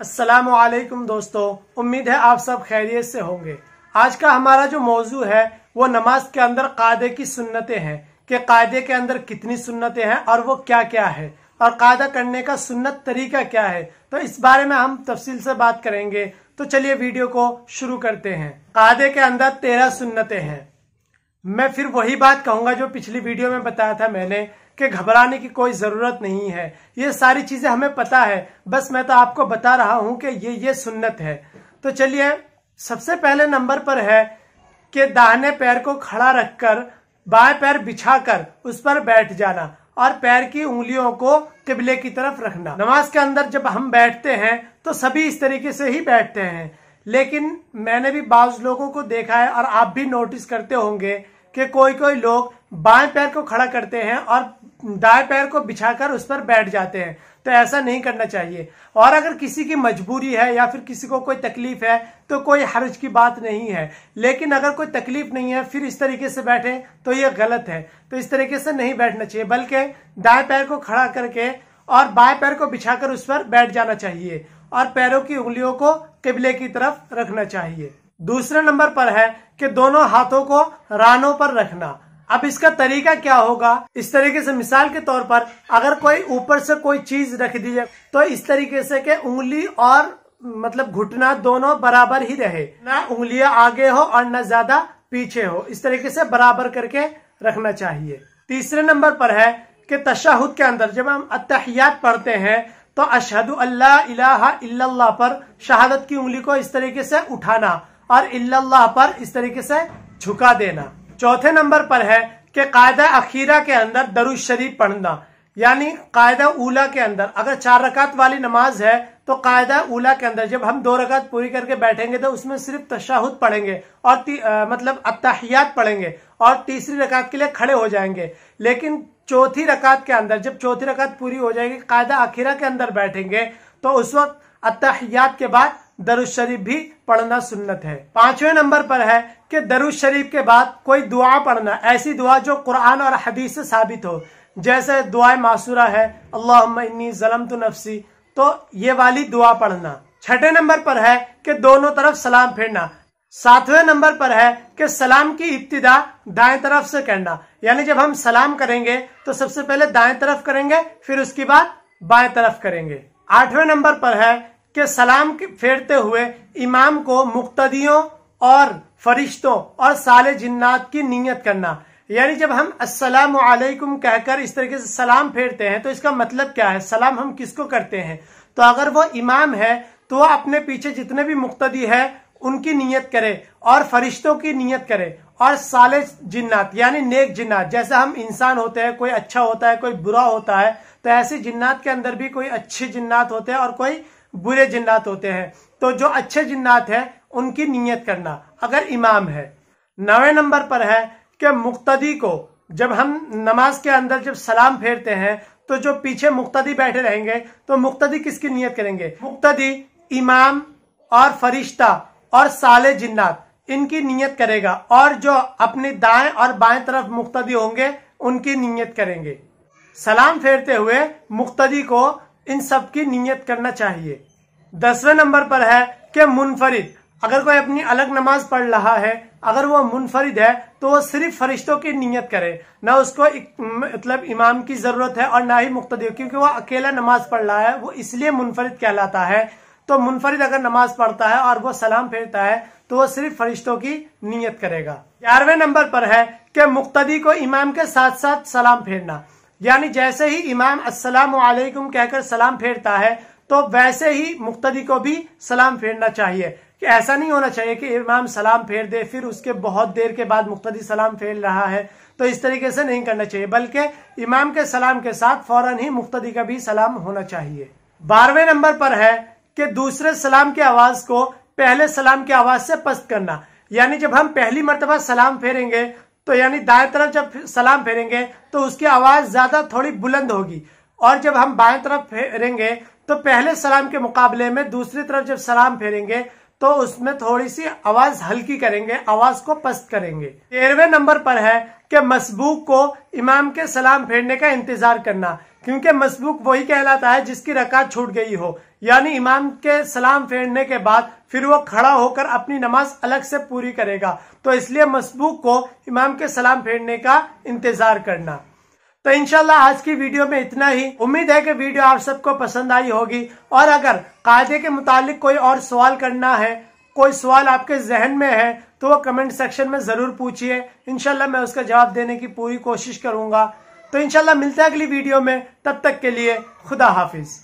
असलकुम दोस्तों उम्मीद है आप सब खैरियत से होंगे आज का हमारा जो मौजू है वो नमाज के अंदर कायदे की सुन्नतें हैं कि कायदे के अंदर कितनी सुन्नतें हैं और वो क्या क्या है और कायदा करने का सुन्नत तरीका क्या है तो इस बारे में हम तफसील से बात करेंगे तो चलिए वीडियो को शुरू करते हैं कायदे के अंदर तेरह सुन्नतें हैं मैं फिर वही बात कहूंगा जो पिछली वीडियो में बताया था मैंने कि घबराने की कोई ज़रूरत नहीं है ये सारी चीज़ें हमें पता है बस मैं तो आपको बता रहा हूं कि ये ये सुन्नत है तो चलिए सबसे पहले नंबर पर है कि दाहने पैर को खड़ा रखकर बाएं पैर बिछाकर उस पर बैठ जाना और पैर की उंगलियों को किबले की तरफ रखना नमाज के अंदर जब हम बैठते हैं तो सभी इस तरीके से ही बैठते हैं लेकिन मैंने भी बाज लोगों को देखा है और आप भी नोटिस करते होंगे कि कोई कोई लोग बाएं पैर को खड़ा करते हैं और दाएं पैर को बिछाकर उस पर बैठ जाते हैं तो ऐसा नहीं करना चाहिए और अगर किसी की मजबूरी है या फिर किसी को कोई तकलीफ है तो कोई हर्ज की बात नहीं है लेकिन अगर कोई तकलीफ नहीं है फिर इस तरीके से बैठे तो यह गलत है तो इस तरीके से नहीं बैठना चाहिए बल्कि दाएं पैर को खड़ा करके और बाएं पैर को बिछाकर उस पर बैठ जाना चाहिए और पैरों की उंगलियों को किबले की तरफ रखना चाहिए दूसरे नंबर पर है कि दोनों हाथों को रानों पर रखना अब इसका तरीका क्या होगा इस तरीके से मिसाल के तौर पर अगर कोई ऊपर से कोई चीज रख दी जाए तो इस तरीके से के उंगली और मतलब घुटना दोनों बराबर ही रहे ना उंगलियां आगे हो और ना ज्यादा पीछे हो इस तरीके से बराबर करके रखना चाहिए तीसरे नंबर पर है कि तशाहुद के अंदर जब हम अत्याहत पढ़ते हैं तो अशहद अल्लाह इल्लल्लाह पर शहादत की उंगली को इस तरीके से उठाना और इल्लल्लाह पर इस तरीके से झुका देना चौथे नंबर पर है कि कायदा अखीरा के अंदर दरुज शरीफ पढ़ना यानी कायदा ऊला के अंदर अगर चार रकात वाली नमाज है तो कायदा ऊला के अंदर जब हम दो रकात पूरी करके बैठेंगे तो उसमें सिर्फ तशाहुद पढ़ेंगे और आ, मतलब अतहियात पढ़ेंगे और तीसरी रकात के लिए खड़े हो जाएंगे लेकिन चौथी रकात के अंदर जब चौथी रकात पूरी हो जाएगी कायदा अखीरा के अंदर बैठेंगे तो उस वक्त अतहियात के बाद दरुज शरीफ भी पढ़ना सुन्नत है पांचवें नंबर पर है कि दरुज शरीफ के बाद कोई दुआ पढ़ना ऐसी दुआ जो कुरान और हदीस से साबित हो जैसे दुआ मासूरा है अल्लाह इन्नी जलम तो नफसी तो ये वाली दुआ पढ़ना छठे नंबर पर है कि दोनों तरफ सलाम फेरना सातवें नंबर पर है कि सलाम की इब्तदा दाएं तरफ से करना यानी जब हम सलाम करेंगे तो सबसे पहले दाएं तरफ करेंगे फिर उसके बाद बाएं तरफ करेंगे आठवें नंबर पर है के सलाम फेरते हुए इमाम को मुख्तियों और फरिश्तों और साले जिन्नात की नीयत करना यानी जब हम अस्सलाम वालेकुम कहकर इस तरीके से सलाम फेरते हैं तो इसका मतलब क्या है सलाम हम किसको करते हैं तो अगर वो इमाम है तो वह अपने पीछे जितने भी मुख्तदी है उनकी नीयत करे और फरिश्तों की नीयत करे और साले जिन्नात यानी नेक जिन्नात जैसे हम इंसान होते हैं कोई अच्छा होता है कोई बुरा होता है तो ऐसे जिन्नात के अंदर भी कोई अच्छे जिन्नात होते हैं और कोई बुरे जिन्नात होते हैं तो जो अच्छे जिन्नात हैं उनकी नीयत करना अगर इमाम है नवे नंबर पर है कि मुख्तदी को जब हम नमाज के अंदर जब सलाम फेरते हैं तो जो पीछे मुख्तदी बैठे रहेंगे तो मुख्तदी किसकी नीयत करेंगे मुख्तदी इमाम और फरिश्ता और साले जिन्नात इनकी नीयत करेगा और जो अपने दाएं और बाएं तरफ मुख्तदी होंगे उनकी नीयत करेंगे सलाम फेरते हुए मुख्तदी को इन सब की नीयत करना चाहिए दसवें नंबर पर है कि मुनफरिद अगर कोई अपनी अलग नमाज पढ़ रहा है अगर वो मुनफरिद है तो वो सिर्फ फरिश्तों की नियत करे ना उसको मतलब इमाम की जरूरत है और ना ही मुख्तियों क्योंकि वो अकेला नमाज पढ़ रहा है वो इसलिए मुनफरिद कहलाता है तो मुनफरिद अगर नमाज पढ़ता है और वो सलाम फेरता है तो वो सिर्फ फरिश्तों की नियत करेगा ग्यारहवें नंबर पर है कि मुख्तदी को इमाम के साथ साथ सलाम फेरना यानी जैसे ही इमाम वालेकुम कहकर सलाम फेरता है तो वैसे ही मुख्तदी को भी सलाम फेरना चाहिए कि ऐसा नहीं होना चाहिए कि इमाम सलाम फेर दे फिर उसके बहुत देर के बाद मुख्तदी सलाम फेर रहा है तो इस तरीके से नहीं करना चाहिए बल्कि इमाम के सलाम के साथ फौरन ही मुख्तदी का भी सलाम होना चाहिए बारहवें नंबर पर है कि दूसरे सलाम की आवाज को पहले सलाम की आवाज से पस्त करना यानी जब हम पहली मरतबा सलाम फेरेंगे तो यानी दाएं तरफ जब सलाम फेरेंगे तो उसकी आवाज ज्यादा थोड़ी बुलंद होगी और जब हम बाएं तरफ फेरेंगे तो पहले सलाम के मुकाबले में दूसरी तरफ जब सलाम फेरेंगे तो उसमें थोड़ी सी आवाज हल्की करेंगे आवाज को पस्त करेंगे तेरहवे नंबर पर है कि मसबूक को इमाम के सलाम फेरने का इंतजार करना क्योंकि मसबूक वही कहलाता है जिसकी रकात छूट गई हो यानी इमाम के सलाम फेरने के बाद फिर वो खड़ा होकर अपनी नमाज अलग से पूरी करेगा तो इसलिए मसबूक को इमाम के सलाम फेरने का इंतजार करना तो इंशाल्लाह आज की वीडियो में इतना ही उम्मीद है कि वीडियो आप सबको पसंद आई होगी और अगर कायदे के मुतालिक कोई और सवाल करना है कोई सवाल आपके जहन में है तो वो कमेंट सेक्शन में ज़रूर पूछिए इनशाला मैं उसका जवाब देने की पूरी कोशिश करूंगा तो इनशाला मिलते हैं अगली वीडियो में तब तक के लिए खुदा हाफिज़